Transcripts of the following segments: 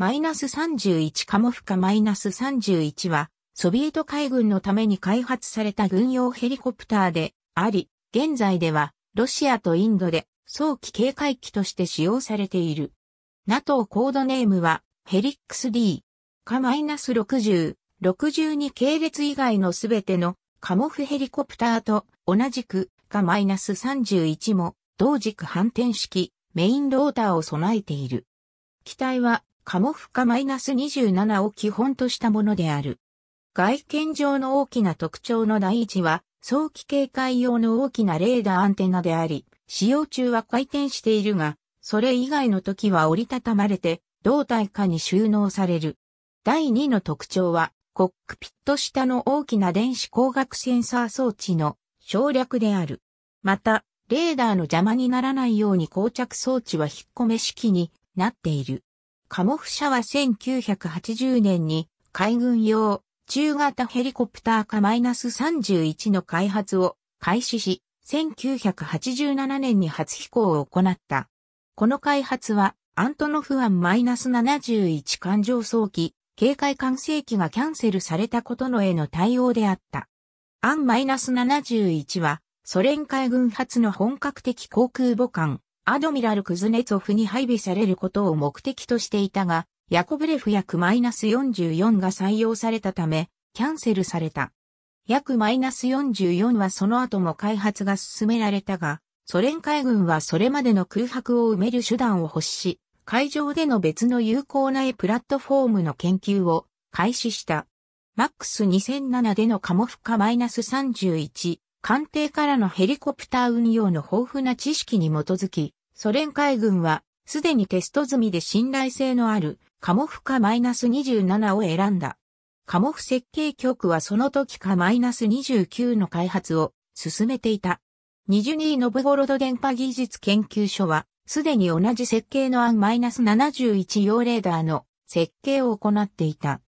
マイナス31カモフカマイナス31は、ソビエト海軍のために開発された軍用ヘリコプターであり、現在ではロシアとインドで早期警戒機として使用されている。NATO コードネームはヘリックス D カマイナス60、62系列以外のすべてのカモフヘリコプターと同じくカマイナス31も同軸反転式メインローターを備えている。機体はカモフス -27 を基本としたものである。外見上の大きな特徴の第一は、早期警戒用の大きなレーダーアンテナであり、使用中は回転しているが、それ以外の時は折りたたまれて、胴体下に収納される。第2の特徴は、コックピット下の大きな電子光学センサー装置の省略である。また、レーダーの邪魔にならないように膠着装置は引っ込め式になっている。カモフ社は1980年に海軍用中型ヘリコプター化 -31 の開発を開始し、1987年に初飛行を行った。この開発はアントノフアン -71 艦上早期、警戒管制機がキャンセルされたことのへの対応であった。アン -71 はソ連海軍初の本格的航空母艦アドミラル・クズネツォフに配備されることを目的としていたが、ヤコブレフ約 -44 が採用されたため、キャンセルされた。約 -44 はその後も開発が進められたが、ソ連海軍はそれまでの空白を埋める手段を欲し、海上での別の有効な A プラットフォームの研究を開始した。MAX2007 でのカモフカ -31、艦艇からのヘリコプター運用の豊富な知識に基づき、ソ連海軍は、すでにテスト済みで信頼性のある、カモフ化 -27 を選んだ。カモフ設計局はその時か -29 の開発を進めていた。ニジュニー・ノブゴロド電波技術研究所は、すでに同じ設計の案 -71 用レーダーの設計を行っていた。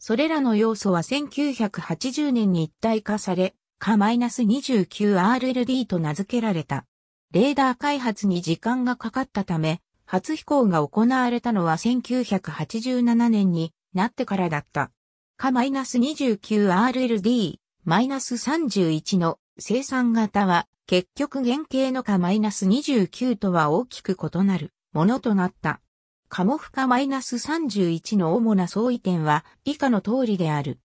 それらの要素は1980年に一体化され、か -29RLD と名付けられた。レーダー開発に時間がかかったため、初飛行が行われたのは1987年になってからだった。か2 9 r l d 3 1の生産型は結局原型のか2 9とは大きく異なるものとなった。カモフカ -31 の主な相違点は以下の通りである。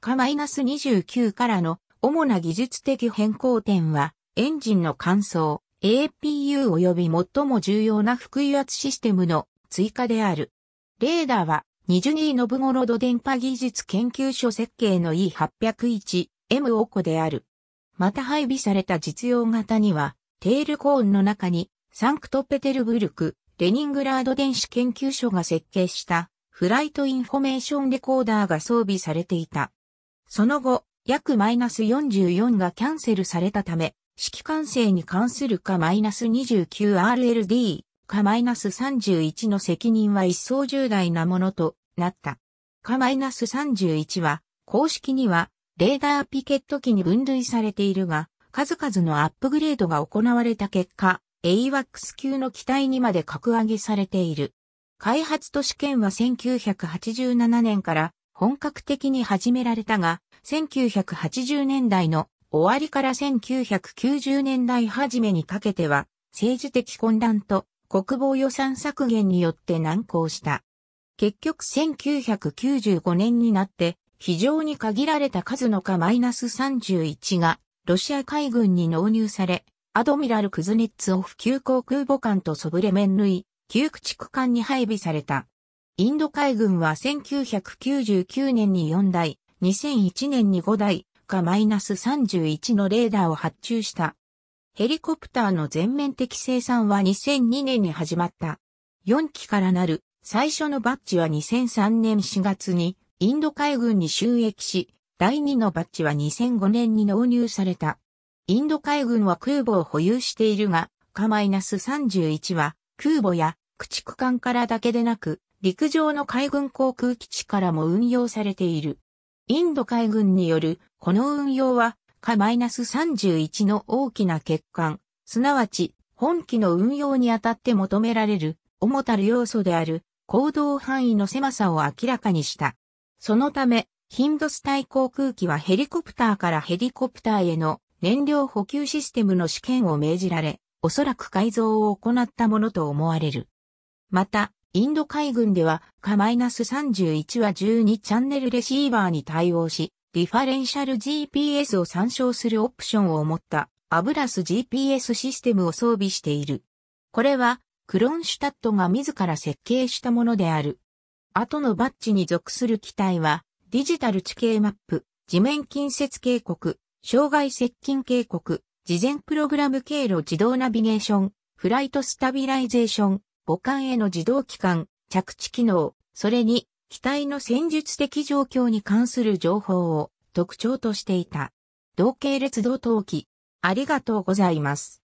カ -29 からの主な技術的変更点はエンジンの乾燥、APU 及び最も重要な副油圧システムの追加である。レーダーは、2ーノブゴロド電波技術研究所設計の E801M オコである。また配備された実用型には、テールコーンの中に、サンクトペテルブルク、レニングラード電子研究所が設計したフライトインフォメーションレコーダーが装備されていた。その後、約マイナス44がキャンセルされたため、式管制に関するか -29RLD か -31 の責任は一層重大なものとなった。か -31 は公式にはレーダーピケット機に分類されているが、数々のアップグレードが行われた結果、AWACS 級の機体にまで格上げされている。開発と試験は1987年から本格的に始められたが、1980年代の終わりから1990年代初めにかけては、政治的混乱と国防予算削減によって難航した。結局1995年になって、非常に限られた数のかマイナス31がロシア海軍に納入され、アドミラル・クズネッツオフ急航空母艦とソブレメン類、旧駆逐艦に配備された。インド海軍は1999年に4台、2001年に5台、F-31 のレーダーを発注した。ヘリコプターの全面的生産は2002年に始まった。4機からなる最初のバッジは2003年4月にインド海軍に収益し、第2のバッジは2005年に納入された。インド海軍は空母を保有しているが、K-31 は空母や駆逐艦からだけでなく、陸上の海軍航空基地からも運用されている。インド海軍によるこの運用は、下 -31 の大きな欠陥、すなわち本機の運用にあたって求められる主たる要素である行動範囲の狭さを明らかにした。そのため、ヒンドス対航空機はヘリコプターからヘリコプターへの燃料補給システムの試験を命じられ、おそらく改造を行ったものと思われる。また、インド海軍では、かス3 1は12チャンネルレシーバーに対応し、ディファレンシャル GPS を参照するオプションを持ったアブラス GPS システムを装備している。これは、クロンシュタットが自ら設計したものである。後のバッジに属する機体は、ディジタル地形マップ、地面近接警告、障害接近警告、事前プログラム経路自動ナビゲーション、フライトスタビライゼーション、母艦への自動機関、着地機能、それに、機体の戦術的状況に関する情報を特徴としていた。同系列同投機。ありがとうございます。